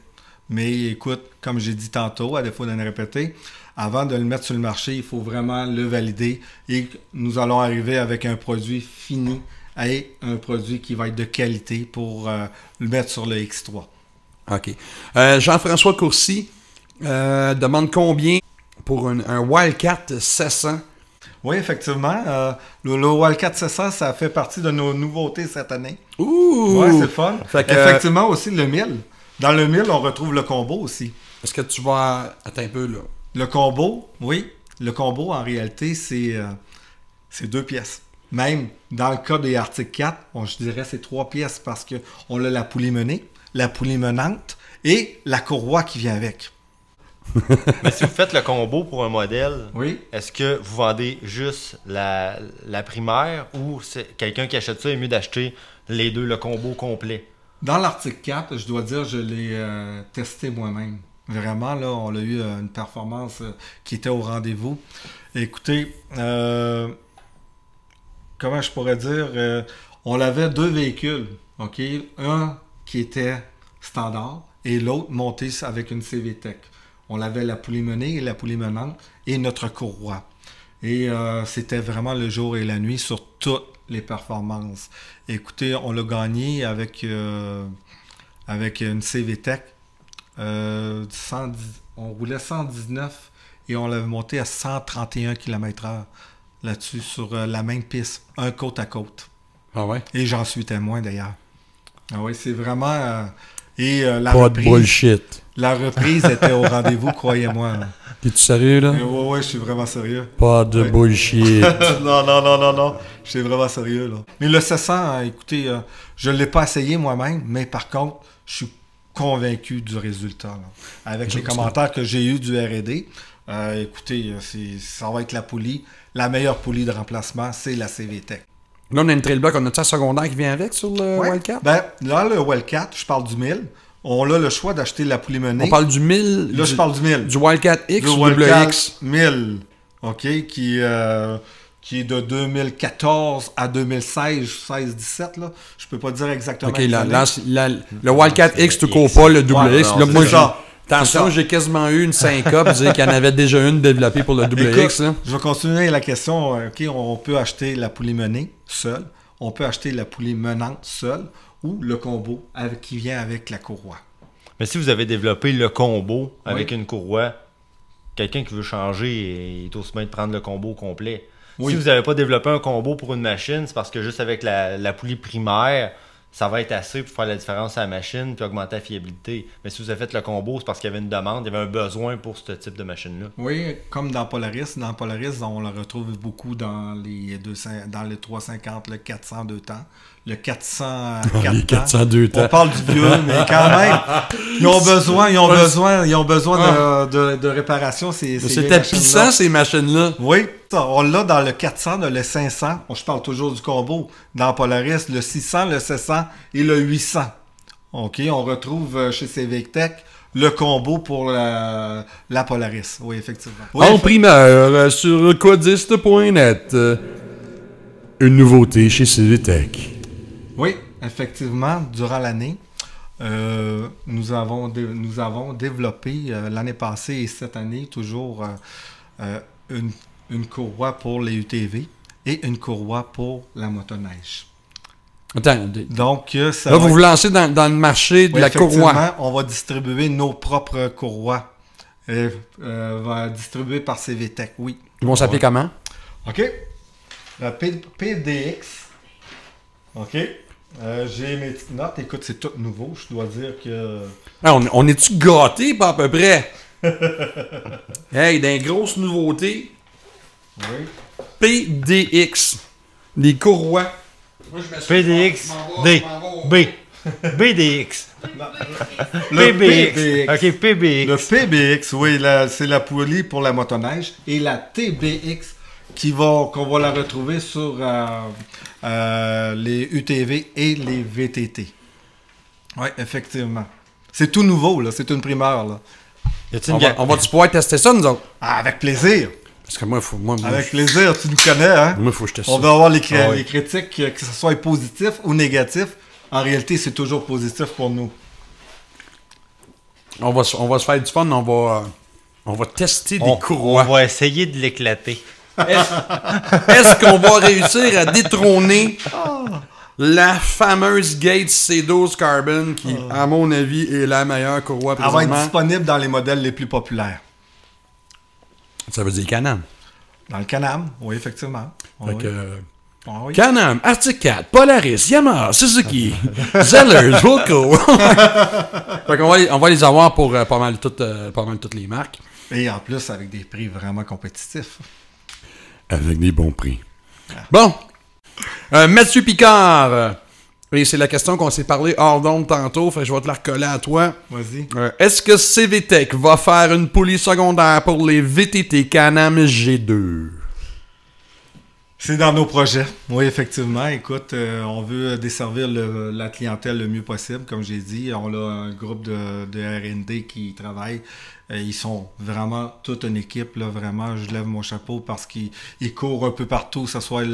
Mais écoute, comme j'ai dit tantôt, à défaut d'en répéter, avant de le mettre sur le marché, il faut vraiment le valider et nous allons arriver avec un produit fini et un produit qui va être de qualité pour euh, le mettre sur le X3. OK. Euh, Jean-François Courcy euh, demande combien pour un, Wildcat 600? oui, effectivement. le, Wildcat 600, ça fait partie de nos nouveautés cette année. Ouh! c'est fun. effectivement, aussi le 1000. Dans le 1000, on retrouve le combo aussi. Est-ce que tu vas. Attends un peu, là. Le combo, oui. Le combo, en réalité, c'est euh, deux pièces. Même dans le cas des articles 4, on, je dirais c'est trois pièces parce qu'on a la poulie menée, la poulie menante et la courroie qui vient avec. Mais si vous faites le combo pour un modèle, oui. est-ce que vous vendez juste la, primaire ou quelqu'un qui achète ça est mieux d'acheter les deux, le combo complet? Dans l'article 4, je dois dire, je l'ai euh, testé moi-même. Vraiment, là, on a eu euh, une performance euh, qui était au rendez-vous. Écoutez, euh, comment je pourrais dire, on avait deux véhicules, OK? Un qui était standard et l'autre monté avec une CVTEC. On avait la poulie menée et la poulie menante et notre courroie. Et c'était vraiment le jour et la nuit sur toutes les performances. Écoutez, on l'a gagné avec, euh, avec une CVTEC 110, euh, on roulait 119 et on l'avait monté à 131 km/h là-dessus sur euh, la même piste, un côte à côte. Ah ouais? Et j'en suis témoin d'ailleurs. Ah ouais, c'est vraiment. Euh, et la Pas de bullshit. La reprise était au rendez-vous, croyez-moi. T'es-tu sérieux là? ouais, je suis vraiment sérieux. Pas de bullshit. non, non, non, non, non. Je suis vraiment sérieux là. Mais le 700, écoutez, je ne l'ai pas essayé moi-même, mais par contre, je suis convaincu du résultat. Avec les commentaires que j'ai eus du RD, euh, écoutez, euh, ça va être la poulie. La meilleure poulie de remplacement, c'est la CVTech. Là, on a une Trailblock, on a secondaire qui vient avec sur le Wildcat? Ben, là, le Wildcat, je parle du 1000. On a le choix d'acheter la poulie menée. On parle du 1000. Là, je parle du 1000. Du Wildcat X du ou Wildcat 1000. OK, qui. Euh, qui est de 2014 à 2016, 16-17. Là. Je peux pas dire exactement. OK, la, le Wildcat X, tu cours pas le double X. j'ai quasiment eu une syncope, dire qu'il y en avait déjà une développée pour le double Je vais continuer la question. Euh, OK, on peut acheter la poulie menée seule, on peut acheter la poulie menante seule ou le combo qui vient avec la courroie. Mais si vous avez développé le combo avec une courroie, quelqu'un qui veut changer, il est aussi bien de prendre le combo complet. Si vous n'avez pas développé un combo pour une machine, c'est parce que juste avec la, poulie primaire, ça va être assez pour faire la différence à la machine puis augmenter la fiabilité. Mais si vous avez fait le combo, c'est parce qu'il y avait une demande, il y avait un besoin pour ce type de machine-là. Oui, comme dans Polaris. Dans Polaris, on le retrouve beaucoup dans les, dans les 350, le 400 de temps le 400, On parle du vieux, mais quand même, ils ont besoin, ils ont besoin, ils ont besoin de, ah. de, réparation. Ces, C'était ces machines-là. Oui, on l'a dans le 400, dans le 500. je parle toujours du combo. Dans Polaris, le 600, le 700 et le 800. OK, on retrouve euh, chez Civic Tech le combo pour la, la Polaris. Oui, effectivement. en primeur, euh, sur codiste.net, euh, une nouveauté chez Tech oui, effectivement, durant l'année, euh, nous, avons nous avons développé euh, l'année passée et cette année toujours euh, une, courroie pour les UTV et une courroie pour la motoneige. Attends, Donc, ça là, vous vous lancez dans, le marché de la courroie. On va distribuer nos propres courroies. Et, va distribuer par CVTech, oui. Ils vont s'appeler comment? OK. La PDX. OK. Euh, j'ai mes petites notes. Écoute, c'est tout nouveau. Je dois dire que. on, est-tu gâté, pas à peu près? hey, d'un grosse nouveauté. Oui. PDX. Les courroies. Moi, je PDX. D. B. BDX. Le PBX. OK, PBX. Le PBX, oui, c'est la poulie pour la motoneige. Et la TBX qu'on va la retrouver sur euh, euh, les UTV et les VTT. Oui, effectivement. C'est tout nouveau, là. C'est une primeur, là. on, va, tu pouvoir tester ça, nous autres? Ah, avec plaisir. Parce que moi, faut, moi, Avec plaisir, tu nous connais, hein? Moi, faut que je teste On va avoir les, ah critiques, euh, que ce soit positif ou négatif. En réalité, c'est toujours positif pour nous. On va, se faire du fun, on va, on va tester des courroies. On va essayer de l'éclater. Est-ce qu'on va réussir à détrôner la fameuse Gates C12 Carbon qui, à mon avis, est la meilleure courroie Elle va être disponible dans les modèles les plus populaires. Ça veut dire Canam. Dans le Canam, oui, effectivement. Ah Canam, Arctic 4, Polaris, Yamaha, Suzuki, Zeller Volco. fait on va les avoir pour euh, euh, pas mal toutes les marques. Et en plus, avec des prix vraiment compétitifs avec des bons prix. Ah. Bon, euh, Mathieu Picard, et c'est la question qu'on s'est parlé hors d'onde tantôt, fait je vais te la recoller à toi. Vas-y. Euh, est-ce que CVTech va faire une poulie secondaire pour les VTT Canam G2? C'est dans nos projets. Oui, effectivement. Écoute, euh, on veut desservir la clientèle le mieux possible. Comme j'ai dit, on a un groupe de, RD qui travaille. Euh, ils sont vraiment toute une équipe. Là, vraiment, je lève mon chapeau parce qu'ils courent un peu partout, que ce soit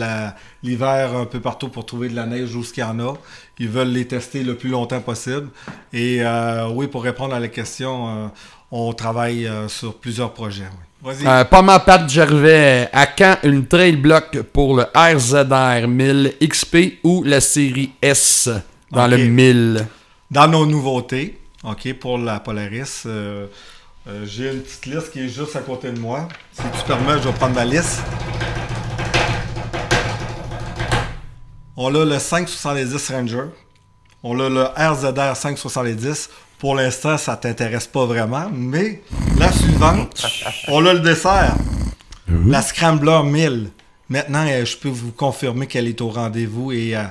l'hiver un peu partout pour trouver de la neige ou ce qu'il y en a. Ils veulent les tester le plus longtemps possible. Et euh, oui, pour répondre à la question, on travaille sur plusieurs projets. Euh, pas ma patte Gervais. À quand une trail block pour le RZR 1000 XP ou la série S dans le 1000? Dans nos nouveautés, OK, pour la Polaris, euh, euh, j'ai une petite liste qui est juste à côté de moi. Si tu permets, je vais prendre ma liste. On a le 570 Ranger. On a le RZR 570 pour l'instant, ça t'intéresse pas vraiment, mais la suivante, on a le dessert. Euh? La Scrambler 1000. Maintenant, euh, je peux vous confirmer qu'elle est au rendez-vous et euh,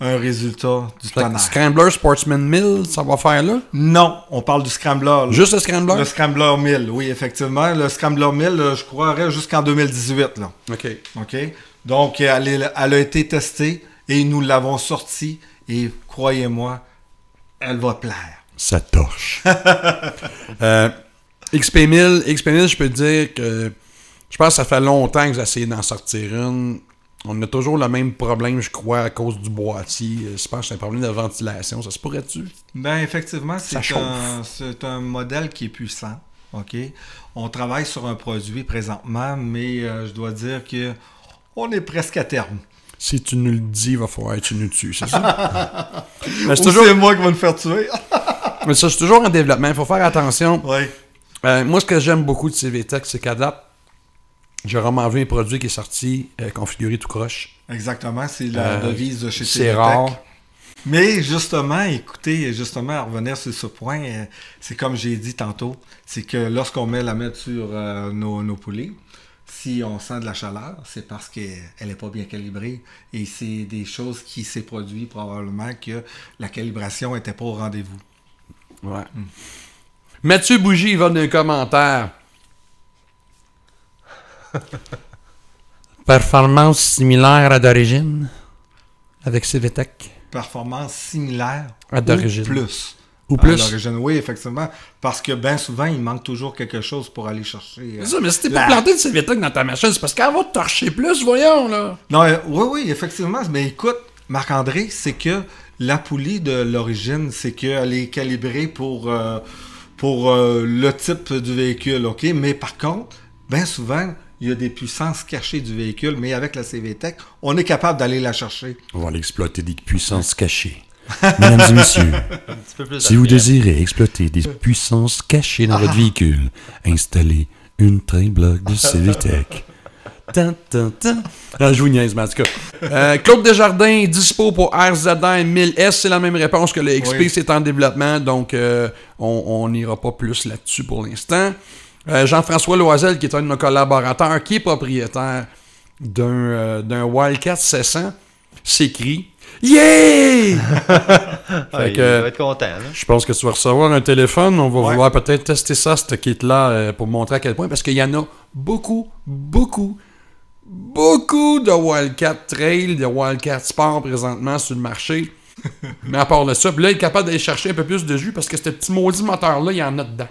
un résultat du tonnerre. Scrambler Sportsman 1000, ça va faire là? Non, on parle du Scrambler. Juste le Scrambler? Le Scrambler 1000, oui, effectivement. Le Scrambler 1000, je croirais jusqu'en 2018. OK. OK. Donc, elle a été testée et nous l'avons sortie. Et croyez-moi, elle va plaire ça torche. Euh, XP1000, je peux dire que je pense que ça fait longtemps que j'essaie d'en sortir une. On a toujours le même problème, je crois, à cause du boîtier. Euh, je pense que c'est un problème de ventilation. Ça se pourrait-tu? Ben, effectivement, c'est un, modèle qui est puissant. OK? On travaille sur un produit présentement, mais euh, je dois dire que on est presque à terme. Si tu nous le dis, il va falloir que tu nous tues, c'est ça? c'est toujours... moi qui vais me faire tuer. Mais ça, c'est toujours en développement. Il faut faire attention. Euh, moi, ce que j'aime beaucoup de CVTech, c'est qu'à j'ai vraiment vu un produit qui est sorti euh, configuré tout croche. Exactement, c'est la euh, devise de chez CVTech. C'est e Mais justement, écoutez, justement, à revenir sur ce point, c'est comme j'ai dit tantôt, c'est que lorsqu'on met la main sur nos, nos poulets, si on sent de la chaleur, c'est parce qu'elle n'est pas bien calibrée. Et c'est des choses qui s'est produit probablement que la calibration n'était pas au rendez-vous. Mathieu Bougie, il va donner un Performance similaire à d'origine avec Civitec. Performance similaire à d'origine. Plus. Ou plus. oui, effectivement. Parce que bien souvent, il manque toujours quelque chose pour aller chercher. Euh, mais si t'es pas planté de dans ta machine, c'est parce qu'elle va te torcher plus, voyons, là. Non, euh, oui, oui, effectivement. Mais écoute, Marc-André, c'est que la poulie de l'origine, c'est qu'elle est calibrée pour, euh, pour euh, le type du véhicule, OK? Mais par contre, bien souvent, il y a des puissances cachées du véhicule, mais avec la CVTech, on est capable d'aller la chercher. On va l'exploiter des puissances cachées. Mesdames et messieurs, si vous désirez exploiter des puissances cachées dans votre ah. véhicule, installez une train bloc de CVTech. Ah, niaise, en tout cas. Euh, Claude Desjardins dispo pour RZN 1000S. C'est la même réponse que le XP, c'est en développement, donc euh, on n'ira pas plus là-dessus pour l'instant. Euh, Jean-François Loisel, qui est un de nos collaborateurs, qui est propriétaire d'un Wildcat 600, s'écrit Yeah! Ah, il va être content. Je pense que tu vas recevoir un téléphone. On va voir peut-être tester ça, ce kit-là, pour montrer à quel point. Parce qu'il y en a beaucoup, beaucoup beaucoup de Wildcat Trail, de Wildcat Sport présentement sur le marché. Mais à part de ça, là, il est capable d'aller chercher un peu plus de jus parce que ce petit maudit moteur-là, il y en a dedans.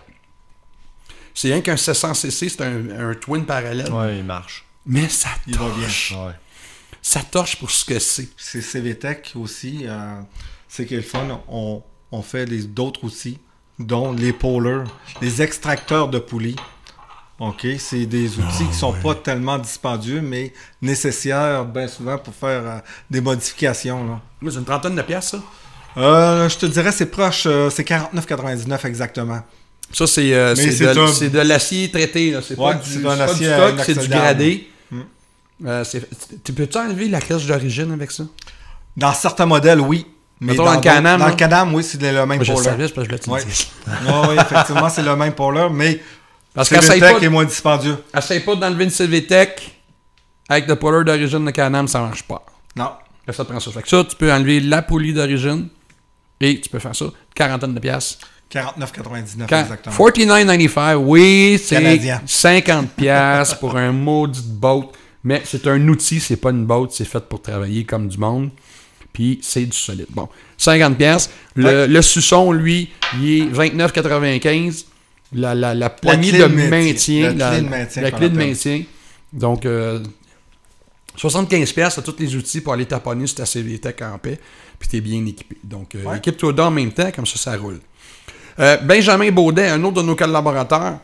C'est rien qu'un 600 cc c'est un, twin parallèle. Ouais, il marche. Mais ça il Ça torche pour ce que c'est. C'est CVTech aussi. Euh, c'est que fun, on, fait d'autres outils, dont les polers, les extracteurs de poulies. OK? C'est des outils qui ah, qui sont pas tellement dispendieux, mais nécessaires bien souvent pour faire euh, des modifications. Là. c'est une trentaine de pièces, ça? Euh, je te dirais, c'est proche. Euh, c'est 49,99 exactement. Ça, euh, c'est, de, l'acier traité. C'est pas du, c'est du stock, c'est du gradé. Hmm. tu peux-tu enlever la crèche d'origine avec ça? Dans certains modèles, oui. Mais dans, le Canam, dans, le Canam, oui, c'est le même pour l'heure. Je le service parce que je l'ai ah oui, effectivement, c'est le même pour l'heure, mais parce qu'elle est moins dispendieux. Essaye pas d'enlever une CVTech avec le polar d'origine de Canam, ça marche pas. Non. ça ça. Fait ça, tu peux enlever la poulie d'origine et tu peux faire ça. Quarantaine de piastres. 49,99 exactement. 49,95, oui, c'est 50 pièces pour un maudit boat, mais c'est un outil, c'est pas une boat, c'est fait pour travailler comme du monde. Puis c'est du solide. Bon, 50 pièces. Le, ouais. lui, il est 29,95 la, poignée de maintien. La, clé de maintien. Donc, 75 75$ à tous les outils pour aller taponner sur ta CVTech en paix, puis t'es bien équipé. Donc, euh, équipe-toi d'or en même temps, comme ça, ça roule. Euh, Benjamin Baudet, un autre de nos collaborateurs,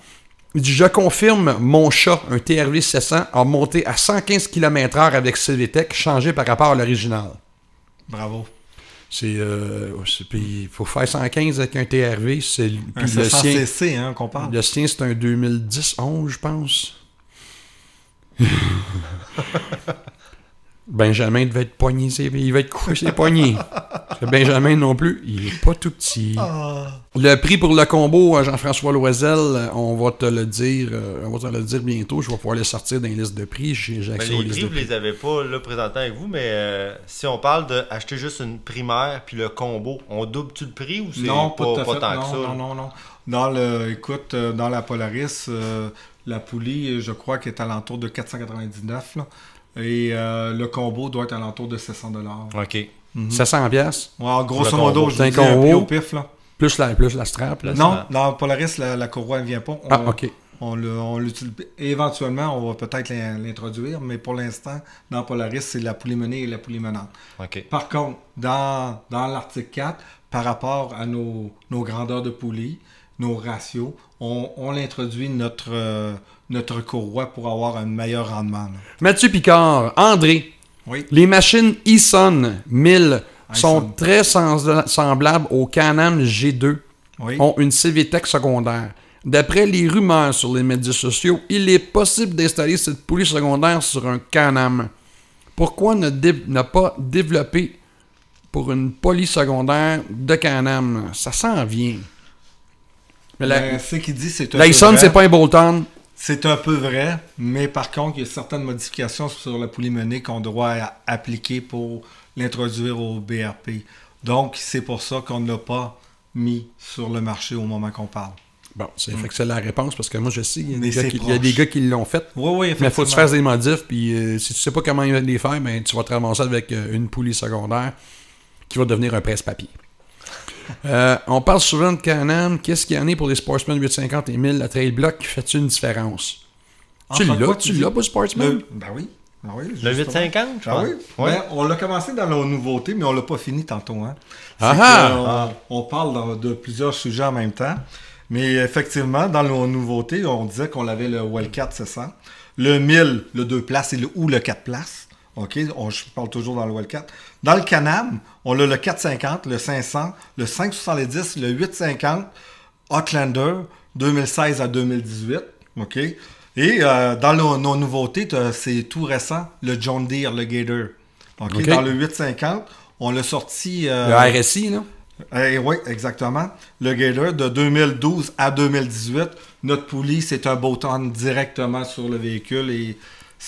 il dit Je confirme mon chat, un TRV 700, a monté à 115 km/h avec CVTech, changé par rapport à l'original. Bravo. C'est euh, oh, il faut faire 115 avec un TRV, c'est puis le CC, hein, qu'on parle. Le sien c'est un 2010 11 je pense. Benjamin devait être poigné, il va être couché poigné Benjamin non plus, il est pas tout petit. Ah. Le prix pour le combo, euh, Jean-François Loisel, euh, on va te le dire, euh, on va te le dire bientôt. Je vais pouvoir le sortir dans les listes de prix. J'ai ben, les prix, vous les avez pas le présentant avec vous, mais si on parle d'acheter juste une primaire puis le combo, on double-tu le prix ou c'est pas, tant que ça? Non, non, non. Dans le, écoute, dans la Polaris, la poulie, je crois qu'elle est alentour de 499. Là. Et euh, le combo doit être à l'entour de 700 OK. 700 mhm. en pièces. Ouais, grosso modo, je dis un euh, prix au pif. Là. Plus, la, plus la strap. Là, non, dans Polaris, la, courroie ne vient pas. ah, OK. On l'utilise. Éventuellement, on va peut-être l'introduire, mais pour l'instant, dans Polaris, c'est la poulie menée et la poulie menante. Ok. Par contre, dans, dans l'article 4, par rapport à nos, nos grandeurs de poulie, nos ratios, on, on introduit notre, euh, notre courroie pour avoir un meilleur rendement. Mathieu Picard, André, les machines Ison 1000 sont très semblables au Canam G2, oui. ont une CVTEC secondaire. D'après les rumeurs sur les médias sociaux, il est possible d'installer cette poulie secondaire sur un Canam. Pourquoi ne, pas développer pour une poulie secondaire de Canam, Ça s'en vient. Mais ben, ce qu'il dit, c'est... c'est pas un Bolton. C'est un peu vrai, mais par contre, il y a certaines modifications sur la poulie menée qu'on doit appliquer pour l'introduire au BRP. Donc, c'est pour ça qu'on ne l'a pas mis sur le marché au moment qu'on parle. Bon, c'est vrai la réponse parce que moi je sais, il y a, des gars, qui, l'ont fait. Oui, oui, Mais il faut se tu des modifs, puis euh, si tu sais pas comment les faire, ben, tu vas te ramasser avec euh, une poulie secondaire qui va devenir un presse-papier. Euh, on parle souvent de Canam. Qu'est-ce qu'il y en a pour les Sportsman 850 et 1000? La Trail Block, fait une différence? tu l'as, tu pour Sportsman? Ben oui. Ben oui le 850, je ben crois. oui. Ben, on l'a commencé dans nos nouveautés, mais on l'a pas fini tantôt. Hein. Ah ah! Euh, on, parle de, plusieurs sujets en même temps. Mais effectivement, dans nos nouveautés, on disait qu'on avait le Wildcat 700, le 1000, le 2 places et le, ou le 4 places. OK, on, je parle toujours dans le W4. Dans le Canam, on a le 450, le 500, le 570, le 850, Outlander, 2016 à 2018. OK? Et euh, dans nos nouveautés, c'est tout récent, le John Deere, le Gator. Ok. Dans le 850, on l'a sorti. Euh, le RSI, non? Eh oui, exactement. Le Gator de 2012 à 2018. Notre poulie, c'est un beau temps directement sur le véhicule et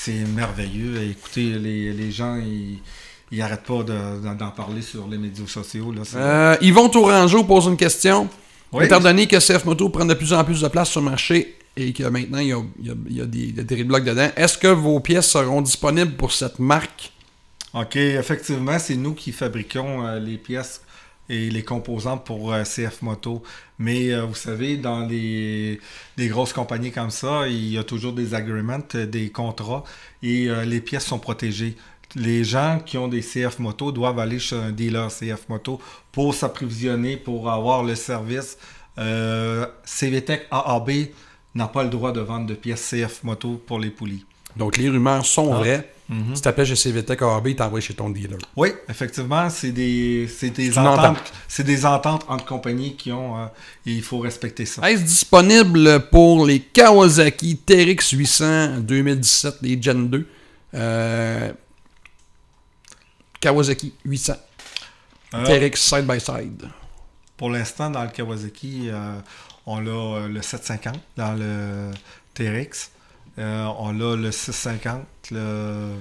c'est merveilleux. Écoutez, les, les gens, ils n'arrêtent pas d'en parler sur les médias sociaux. Là, euh, Yvon Tourangeau pose une question. Étant donné que CF Moto prend de plus en plus de place sur le marché et que maintenant il y a, il des, des blocs dedans, est-ce que vos pièces seront disponibles pour cette marque? OK, effectivement, c'est nous qui fabriquons euh, les pièces et les composants pour euh, CF Moto. Mais euh, vous savez, dans les, grosses compagnies comme ça, il y a toujours des agreements, euh, des contrats et les pièces sont protégées. Les gens qui ont des CF Moto doivent aller chez un dealer CF Moto pour s'approvisionner, pour avoir le service. CVTech AAB n'a pas le droit de vendre de pièces CF Moto pour les poulies. Donc, les rumeurs sont ah. vraies. Mhm. Si t'appelles chez CVTEC AB, ils chez ton dealer. Oui, effectivement, c'est des, ententes. C'est des ententes entre compagnies qui ont. Euh, et il faut respecter ça. Est-ce disponible pour les Kawasaki TRX 800 2017, les Gen 2 euh, Kawasaki 800 t TRX side by side. Pour l'instant, dans le Kawasaki, euh, on a le 750 dans le TRX. Euh, on a le 650, le...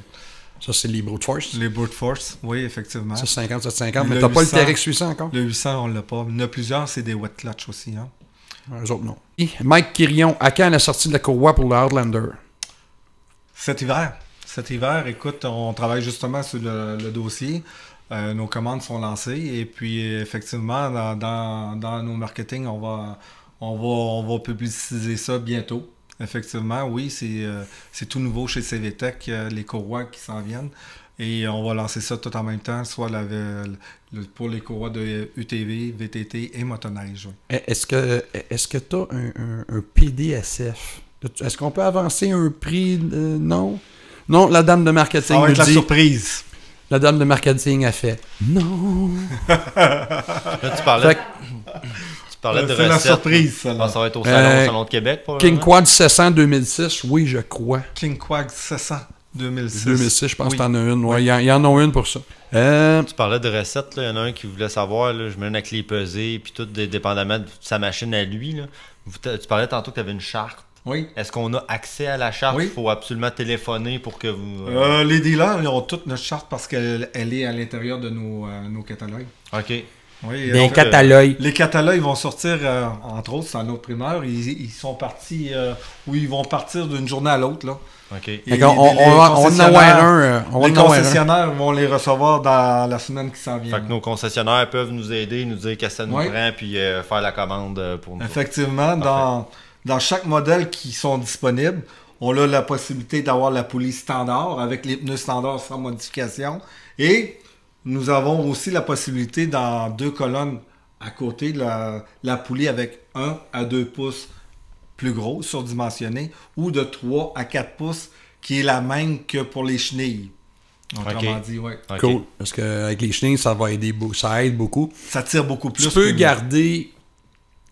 Ça, c'est les brute force. Les brute force, oui, effectivement. 650, 750, mais t'as pas le TRX 800 encore? Le 800, on l'a pas. Il y en a plusieurs, c'est des wet clutch aussi. Hein? Euh, eux autres, non. Mike Kirion, à quand la sortie de la courroie pour le Hardlander? Cet hiver. Cet hiver, écoute, on travaille justement sur le, dossier. Euh, nos commandes sont lancées et puis effectivement, dans, dans, dans nos marketing, on va, on, va, on va publiciser ça bientôt. Effectivement, oui, euh, c'est tout nouveau chez CVTech, euh, les courroies qui s'en viennent. Et on va lancer ça tout en même temps, soit la, pour les courroies de UTV, VTT et motoneige. Eh, est-ce que eh, est-ce que tu as un, PDSF? Est-ce qu'on peut avancer un prix? non? Non, la dame de marketing. a va la surprise. La dame de marketing a fait non. Là, tu parlais, parlais euh, de C'est la surprise, ça. Ah, ça va être au euh, salon, salon de Québec, King hein? Quad 600 2006, oui, je crois. King Quad 600 2006. 2006, je pense oui. que en as une. Ouais, oui. y, y, en a une pour ça. Euh, tu parlais de recettes. Il y en a un qui voulait savoir, je mets une clé pesée, puis tout dépendamment de sa machine à lui. Tu parlais tantôt que tu avais une charte. Oui. Est-ce qu'on a accès à la charte? Il faut absolument téléphoner pour que vous... Euh, les dealers, ont toute notre charte parce qu'elle est à l'intérieur de nos, nos catalogues. OK catalogues. Les catalogues vont sortir, euh, entre autres, c'est en autre primeur. Ils, sont partis, euh, ils vont partir d'une journée à l'autre. on, va un. Euh, les concessionnaires vont les recevoir dans la semaine qui s'en vient. Fait nos concessionnaires peuvent nous aider, nous dire qu'est-ce que ça nous prend, puis faire la commande pour nous. Effectivement, dans, dans chaque modèle qui sont disponibles, on a la possibilité d'avoir la police standard avec les pneus standards sans modification. Et nous avons aussi la possibilité dans deux colonnes à côté de la, poulie avec 1 à 2 pouces plus gros, surdimensionné, ou de 3 à 4 pouces, qui est la même que pour les chenilles. Autrement dit, ouais. Cool. Parce qu'avec les chenilles, ça va aider, ça aide beaucoup. Ça tire beaucoup plus. Tu peux garder,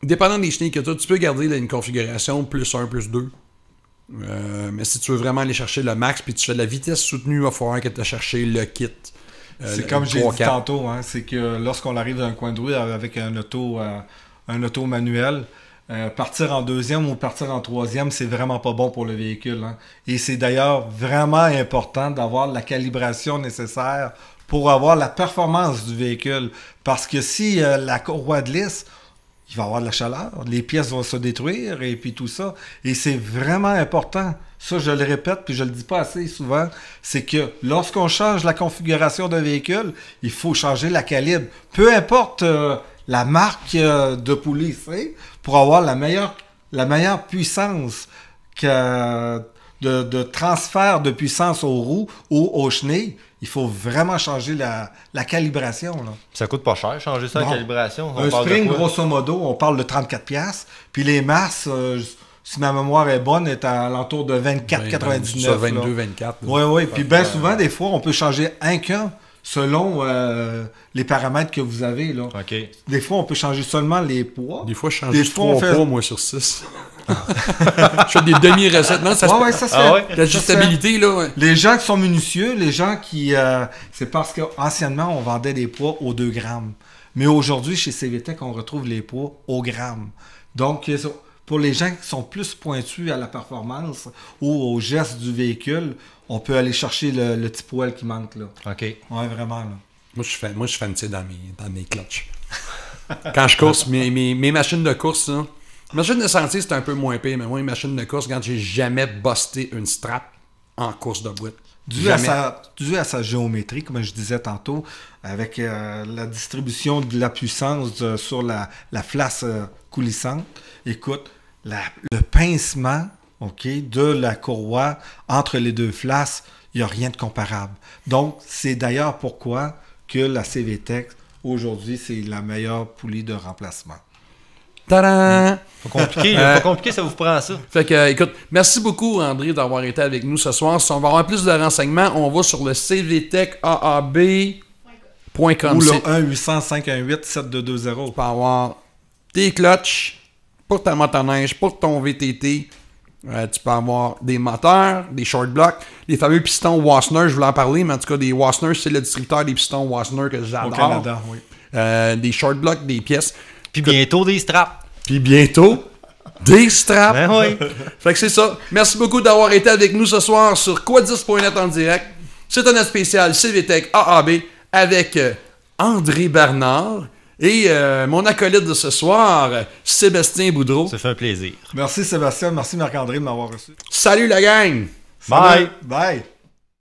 dépendant des chenilles que tu as, tu peux garder une configuration plus 1, plus 2. Euh, mais si tu veux vraiment aller chercher le max, puis tu fais de la vitesse soutenue, il va falloir que tu aies cherché le kit. Euh, c'est comme j'ai dit tantôt, hein, c'est que lorsqu'on arrive dans un coin de rue avec un auto, euh, un auto manuel, euh, partir en deuxième ou partir en troisième, c'est vraiment pas bon pour le véhicule. Hein. Et c'est d'ailleurs vraiment important d'avoir la calibration nécessaire pour avoir la performance du véhicule. Parce que si la courroie de lisse, il va y avoir de la chaleur, les pièces vont se détruire et puis tout ça. Et c'est vraiment important. Ça, je le répète, puis je le dis pas assez souvent, c'est que lorsqu'on change la configuration d'un véhicule, il faut changer la calibre. Peu importe euh, la marque euh, de poulie, pour avoir la meilleure, la meilleure puissance que, de, de transfert de puissance aux roues ou aux chenilles il faut vraiment changer la, calibration. Là. Ça coûte pas cher, changer ça, calibration. un spring, grosso modo, on parle de 34$. Puis les masses, euh, si ma mémoire est bonne, est à l'entour de 24,99$. 22, 24. Oui, oui. Puis bien souvent, des fois, on peut changer un qu'un selon euh, les paramètres que vous avez. Là. Des fois, on peut changer seulement les poids. Des fois, je change des poids, moi, sur 6. Ah. je fais des demi-recettes. Non, ça ouais, ouais, ça se ah fait. L'ajustabilité, là, Les gens qui sont minutieux, les gens qui... Euh, c'est parce qu'anciennement, on vendait des poids aux 2 grammes. Mais aujourd'hui, chez CVTEC, on retrouve les poids au gramme. Donc, euh, pour les gens qui sont plus pointus à la performance ou au geste du véhicule, on peut aller chercher le, petit poil qui manque. Là. OK. Ouais, vraiment. Là. Moi, je suis, fan, moi, je dans mes, dans clutches. quand je course, mes, mes, machines de course, machine de sentier, c'est un peu moins pire, mais moi, mes machines de course, quand j'ai jamais busté une strap en course de boîte. Dû à, sa, à, sa, géométrie, comme je disais tantôt, avec euh, la distribution de la puissance euh, sur la, la flasse euh, coulissante, écoute, le pincement de la courroie entre les deux flasques, il n'y a rien de comparable. Donc, c'est d'ailleurs pourquoi que la CVTEC, e aujourd'hui, c'est la meilleure poulie de remplacement. Tadam! Pas compliqué, euh, pas compliqué, ça vous prend ça. Fait que, écoute, merci beaucoup, André, d'avoir été avec nous ce soir. Si on va avoir plus de renseignements, on va sur le cvtechaab.com. Ou le 1-800-518-7220. Tu peux avoir tes clutches pour ta motoneige, pour ton VTT, euh, tu peux avoir des moteurs, des short blocks, les fameux pistons Wassner, je voulais en parler, mais en tout cas, des Wassner, c'est le distributeur des pistons Wassner que j'adore. Euh, des short blocks, des pièces. Puis bientôt des straps. Puis bientôt des straps. Ben oui. fait que c'est ça. Merci beaucoup d'avoir été avec nous ce soir sur Quadis.net en direct. C'est un spécial CVTech AAB avec euh, André Bernard et euh, mon acolyte de ce soir, Sébastien Boudreau. Ça fait un plaisir. Merci Sébastien, merci Marc-André de m'avoir reçu. Salut la gang! Bye! Bye!